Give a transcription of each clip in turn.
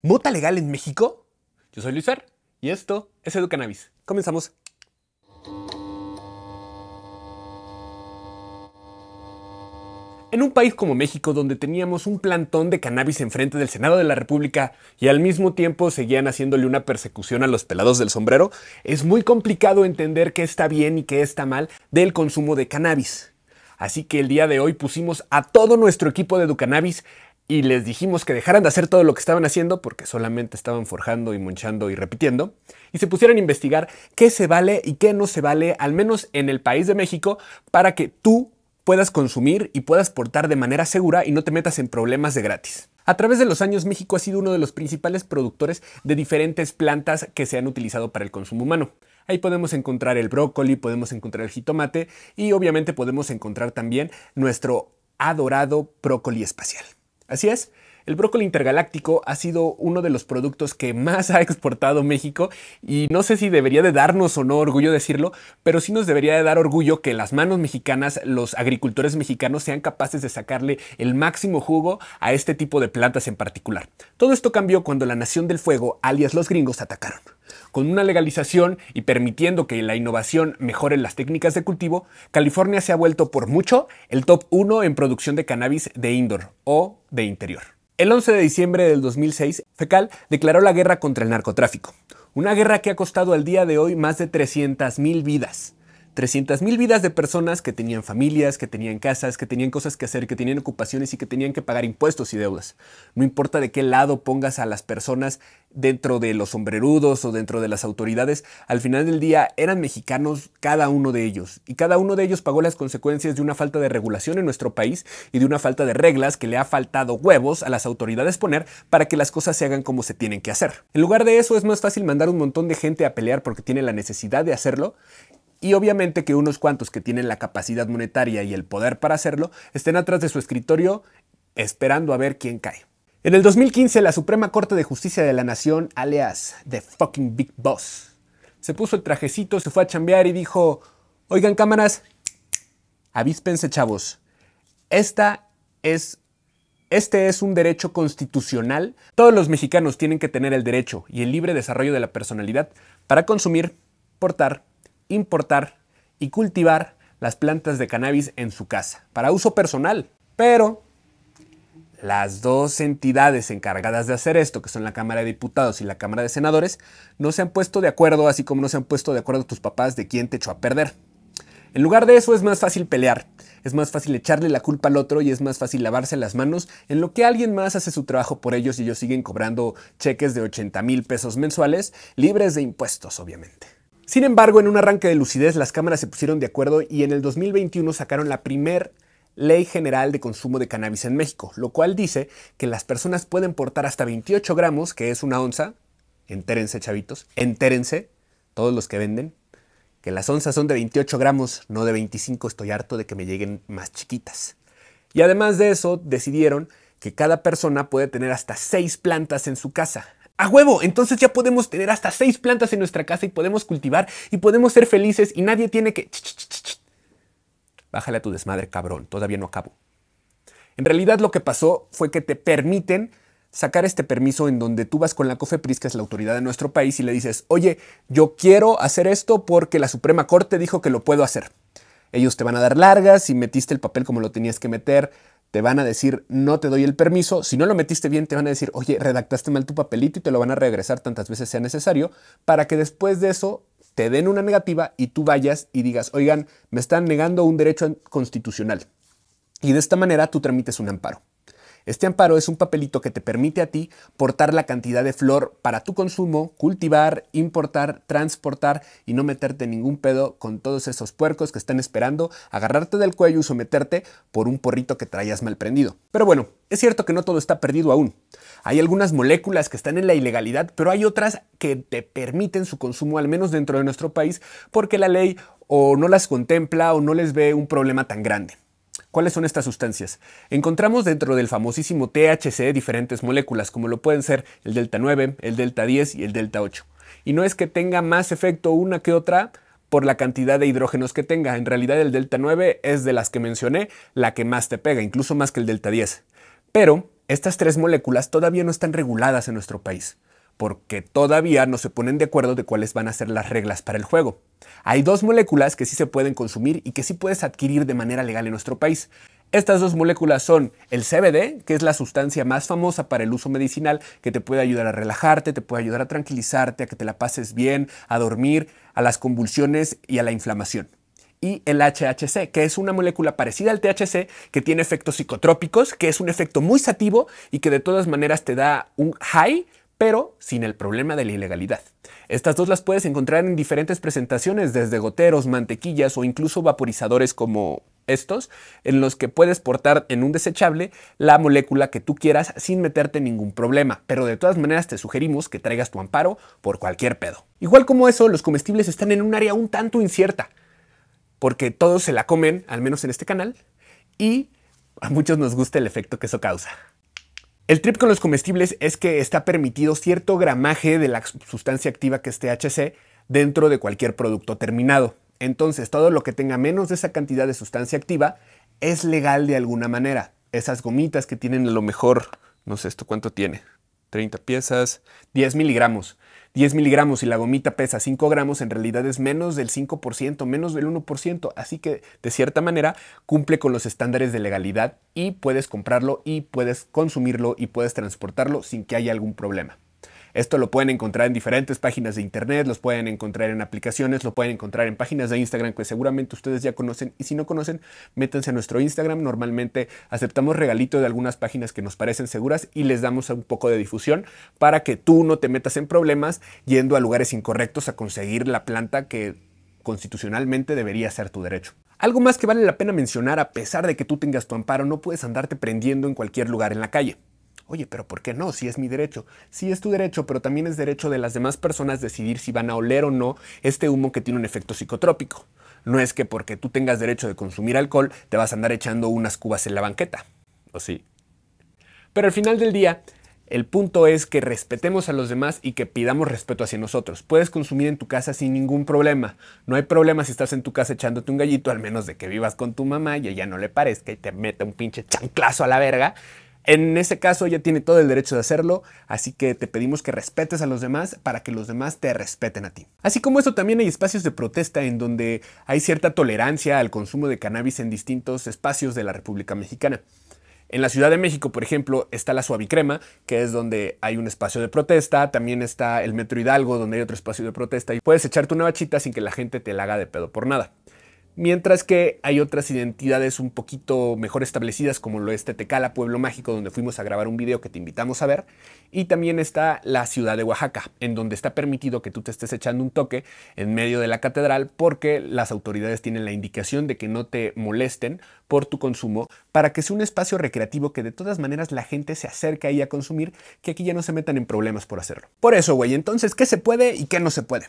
¿Mota legal en México? Yo soy Luis Fer y esto es EduCanabis. Comenzamos. En un país como México, donde teníamos un plantón de cannabis enfrente del Senado de la República y al mismo tiempo seguían haciéndole una persecución a los pelados del sombrero, es muy complicado entender qué está bien y qué está mal del consumo de cannabis. Así que el día de hoy pusimos a todo nuestro equipo de EduCanabis y les dijimos que dejaran de hacer todo lo que estaban haciendo porque solamente estaban forjando y monchando y repitiendo y se pusieron a investigar qué se vale y qué no se vale, al menos en el país de México, para que tú puedas consumir y puedas portar de manera segura y no te metas en problemas de gratis. A través de los años, México ha sido uno de los principales productores de diferentes plantas que se han utilizado para el consumo humano. Ahí podemos encontrar el brócoli, podemos encontrar el jitomate y obviamente podemos encontrar también nuestro adorado brócoli espacial. Así es. El brócoli intergaláctico ha sido uno de los productos que más ha exportado México y no sé si debería de darnos o no orgullo decirlo, pero sí nos debería de dar orgullo que las manos mexicanas, los agricultores mexicanos sean capaces de sacarle el máximo jugo a este tipo de plantas en particular. Todo esto cambió cuando la Nación del Fuego, alias los gringos, atacaron. Con una legalización y permitiendo que la innovación mejore las técnicas de cultivo, California se ha vuelto por mucho el top 1 en producción de cannabis de indoor o de interior. El 11 de diciembre del 2006, Fecal declaró la guerra contra el narcotráfico, una guerra que ha costado al día de hoy más de 300.000 vidas mil vidas de personas que tenían familias, que tenían casas, que tenían cosas que hacer, que tenían ocupaciones y que tenían que pagar impuestos y deudas. No importa de qué lado pongas a las personas dentro de los sombrerudos o dentro de las autoridades, al final del día eran mexicanos cada uno de ellos. Y cada uno de ellos pagó las consecuencias de una falta de regulación en nuestro país y de una falta de reglas que le ha faltado huevos a las autoridades poner para que las cosas se hagan como se tienen que hacer. En lugar de eso es más fácil mandar un montón de gente a pelear porque tiene la necesidad de hacerlo y obviamente que unos cuantos que tienen la capacidad monetaria y el poder para hacerlo estén atrás de su escritorio esperando a ver quién cae. En el 2015, la Suprema Corte de Justicia de la Nación, alias The Fucking Big Boss, se puso el trajecito, se fue a chambear y dijo, oigan cámaras, avíspense chavos, esta es este es un derecho constitucional. Todos los mexicanos tienen que tener el derecho y el libre desarrollo de la personalidad para consumir, portar, importar y cultivar las plantas de cannabis en su casa, para uso personal. Pero las dos entidades encargadas de hacer esto, que son la Cámara de Diputados y la Cámara de Senadores, no se han puesto de acuerdo, así como no se han puesto de acuerdo tus papás de quién te echó a perder. En lugar de eso es más fácil pelear, es más fácil echarle la culpa al otro y es más fácil lavarse las manos en lo que alguien más hace su trabajo por ellos y ellos siguen cobrando cheques de 80 mil pesos mensuales, libres de impuestos obviamente. Sin embargo, en un arranque de lucidez, las cámaras se pusieron de acuerdo y en el 2021 sacaron la primer Ley General de Consumo de Cannabis en México, lo cual dice que las personas pueden portar hasta 28 gramos, que es una onza. Entérense, chavitos, entérense, todos los que venden, que las onzas son de 28 gramos, no de 25. Estoy harto de que me lleguen más chiquitas. Y además de eso, decidieron que cada persona puede tener hasta 6 plantas en su casa. A huevo, entonces ya podemos tener hasta seis plantas en nuestra casa y podemos cultivar y podemos ser felices y nadie tiene que... Bájale a tu desmadre, cabrón, todavía no acabo. En realidad lo que pasó fue que te permiten sacar este permiso en donde tú vas con la COFEPRIS, que es la autoridad de nuestro país, y le dices, oye, yo quiero hacer esto porque la Suprema Corte dijo que lo puedo hacer. Ellos te van a dar largas y metiste el papel como lo tenías que meter, te van a decir, no te doy el permiso. Si no lo metiste bien, te van a decir, oye, redactaste mal tu papelito y te lo van a regresar tantas veces sea necesario, para que después de eso te den una negativa y tú vayas y digas, oigan, me están negando un derecho constitucional. Y de esta manera tú tramites un amparo. Este amparo es un papelito que te permite a ti portar la cantidad de flor para tu consumo, cultivar, importar, transportar y no meterte ningún pedo con todos esos puercos que están esperando agarrarte del cuello y someterte por un porrito que traías mal prendido. Pero bueno, es cierto que no todo está perdido aún. Hay algunas moléculas que están en la ilegalidad, pero hay otras que te permiten su consumo, al menos dentro de nuestro país, porque la ley o no las contempla o no les ve un problema tan grande. ¿Cuáles son estas sustancias? Encontramos dentro del famosísimo THC diferentes moléculas, como lo pueden ser el delta 9, el delta 10 y el delta 8. Y no es que tenga más efecto una que otra por la cantidad de hidrógenos que tenga. En realidad el delta 9 es de las que mencioné la que más te pega, incluso más que el delta 10. Pero estas tres moléculas todavía no están reguladas en nuestro país porque todavía no se ponen de acuerdo de cuáles van a ser las reglas para el juego. Hay dos moléculas que sí se pueden consumir y que sí puedes adquirir de manera legal en nuestro país. Estas dos moléculas son el CBD, que es la sustancia más famosa para el uso medicinal, que te puede ayudar a relajarte, te puede ayudar a tranquilizarte, a que te la pases bien, a dormir, a las convulsiones y a la inflamación y el HHC, que es una molécula parecida al THC, que tiene efectos psicotrópicos, que es un efecto muy sativo y que de todas maneras te da un high pero sin el problema de la ilegalidad. Estas dos las puedes encontrar en diferentes presentaciones, desde goteros, mantequillas o incluso vaporizadores como estos, en los que puedes portar en un desechable la molécula que tú quieras sin meterte ningún problema, pero de todas maneras te sugerimos que traigas tu amparo por cualquier pedo. Igual como eso, los comestibles están en un área un tanto incierta, porque todos se la comen, al menos en este canal, y a muchos nos gusta el efecto que eso causa. El trip con los comestibles es que está permitido cierto gramaje de la sustancia activa que es THC dentro de cualquier producto terminado. Entonces, todo lo que tenga menos de esa cantidad de sustancia activa es legal de alguna manera. Esas gomitas que tienen a lo mejor, no sé esto cuánto tiene, 30 piezas, 10 miligramos. 10 miligramos y la gomita pesa 5 gramos, en realidad es menos del 5%, menos del 1%, así que de cierta manera cumple con los estándares de legalidad y puedes comprarlo y puedes consumirlo y puedes transportarlo sin que haya algún problema. Esto lo pueden encontrar en diferentes páginas de internet, los pueden encontrar en aplicaciones, lo pueden encontrar en páginas de Instagram que seguramente ustedes ya conocen y si no conocen, métanse a nuestro Instagram. Normalmente aceptamos regalitos de algunas páginas que nos parecen seguras y les damos un poco de difusión para que tú no te metas en problemas yendo a lugares incorrectos a conseguir la planta que constitucionalmente debería ser tu derecho. Algo más que vale la pena mencionar, a pesar de que tú tengas tu amparo, no puedes andarte prendiendo en cualquier lugar en la calle. Oye, pero ¿por qué no? Si es mi derecho. si es tu derecho, pero también es derecho de las demás personas decidir si van a oler o no este humo que tiene un efecto psicotrópico. No es que porque tú tengas derecho de consumir alcohol te vas a andar echando unas cubas en la banqueta. ¿O sí? Pero al final del día, el punto es que respetemos a los demás y que pidamos respeto hacia nosotros. Puedes consumir en tu casa sin ningún problema. No hay problema si estás en tu casa echándote un gallito, al menos de que vivas con tu mamá y ella no le parezca y te mete un pinche chanclazo a la verga. En ese caso ella tiene todo el derecho de hacerlo, así que te pedimos que respetes a los demás para que los demás te respeten a ti. Así como eso también hay espacios de protesta en donde hay cierta tolerancia al consumo de cannabis en distintos espacios de la República Mexicana. En la Ciudad de México, por ejemplo, está la Suavicrema, que es donde hay un espacio de protesta, también está el Metro Hidalgo, donde hay otro espacio de protesta y puedes echarte una bachita sin que la gente te la haga de pedo por nada. Mientras que hay otras identidades un poquito mejor establecidas, como lo es Tetecala, Pueblo Mágico, donde fuimos a grabar un video que te invitamos a ver. Y también está la ciudad de Oaxaca, en donde está permitido que tú te estés echando un toque en medio de la catedral, porque las autoridades tienen la indicación de que no te molesten por tu consumo, para que sea un espacio recreativo que de todas maneras la gente se acerca ahí a consumir, que aquí ya no se metan en problemas por hacerlo. Por eso, güey, entonces, ¿qué se puede y qué no se puede?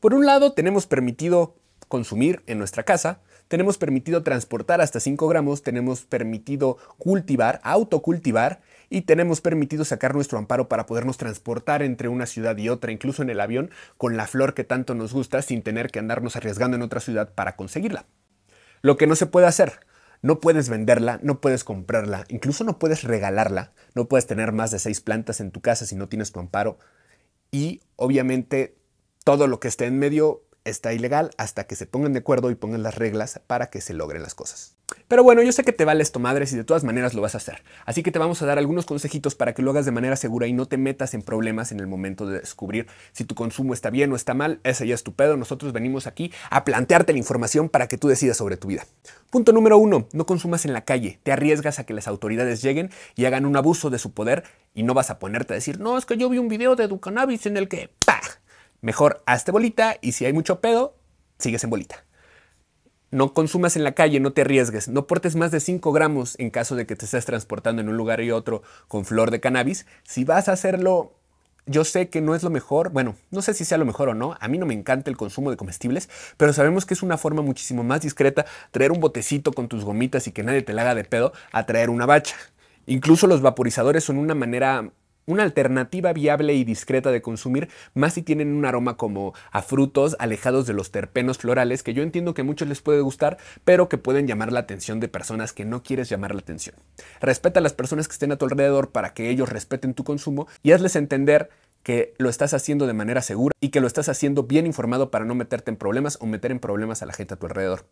Por un lado, tenemos permitido consumir en nuestra casa, tenemos permitido transportar hasta 5 gramos, tenemos permitido cultivar, autocultivar y tenemos permitido sacar nuestro amparo para podernos transportar entre una ciudad y otra, incluso en el avión, con la flor que tanto nos gusta sin tener que andarnos arriesgando en otra ciudad para conseguirla. Lo que no se puede hacer, no puedes venderla, no puedes comprarla, incluso no puedes regalarla, no puedes tener más de seis plantas en tu casa si no tienes tu amparo y obviamente todo lo que esté en medio está ilegal hasta que se pongan de acuerdo y pongan las reglas para que se logren las cosas. Pero bueno, yo sé que te vale esto madre, y de todas maneras lo vas a hacer. Así que te vamos a dar algunos consejitos para que lo hagas de manera segura y no te metas en problemas en el momento de descubrir si tu consumo está bien o está mal. Ese ya es tu pedo. Nosotros venimos aquí a plantearte la información para que tú decidas sobre tu vida. Punto número uno, no consumas en la calle. Te arriesgas a que las autoridades lleguen y hagan un abuso de su poder y no vas a ponerte a decir, no, es que yo vi un video de Ducannabis en el que... ¡Pah! mejor hazte bolita y si hay mucho pedo, sigues en bolita. No consumas en la calle, no te arriesgues, no portes más de 5 gramos en caso de que te estés transportando en un lugar y otro con flor de cannabis. Si vas a hacerlo, yo sé que no es lo mejor, bueno, no sé si sea lo mejor o no, a mí no me encanta el consumo de comestibles, pero sabemos que es una forma muchísimo más discreta traer un botecito con tus gomitas y que nadie te la haga de pedo a traer una bacha. Incluso los vaporizadores son una manera una alternativa viable y discreta de consumir, más si tienen un aroma como a frutos alejados de los terpenos florales, que yo entiendo que a muchos les puede gustar, pero que pueden llamar la atención de personas que no quieres llamar la atención. Respeta a las personas que estén a tu alrededor para que ellos respeten tu consumo y hazles entender que lo estás haciendo de manera segura y que lo estás haciendo bien informado para no meterte en problemas o meter en problemas a la gente a tu alrededor.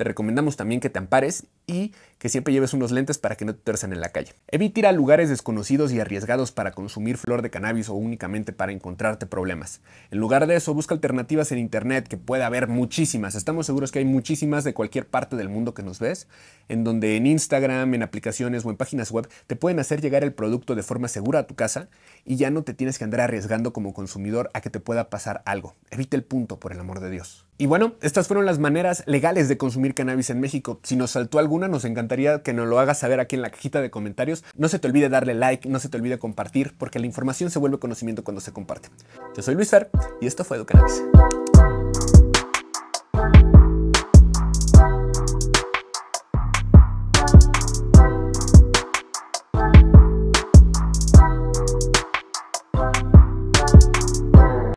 Te recomendamos también que te ampares y que siempre lleves unos lentes para que no te tuerzan en la calle. Evita ir a lugares desconocidos y arriesgados para consumir flor de cannabis o únicamente para encontrarte problemas. En lugar de eso, busca alternativas en internet, que puede haber muchísimas. Estamos seguros que hay muchísimas de cualquier parte del mundo que nos ves, en donde en Instagram, en aplicaciones o en páginas web te pueden hacer llegar el producto de forma segura a tu casa y ya no te tienes que andar arriesgando como consumidor a que te pueda pasar algo. Evita el punto, por el amor de Dios. Y bueno, estas fueron las maneras legales de consumir cannabis en México. Si nos saltó alguna, nos encantaría que nos lo hagas saber aquí en la cajita de comentarios. No se te olvide darle like, no se te olvide compartir, porque la información se vuelve conocimiento cuando se comparte. Yo soy Luis Fer y esto fue EduCannabis.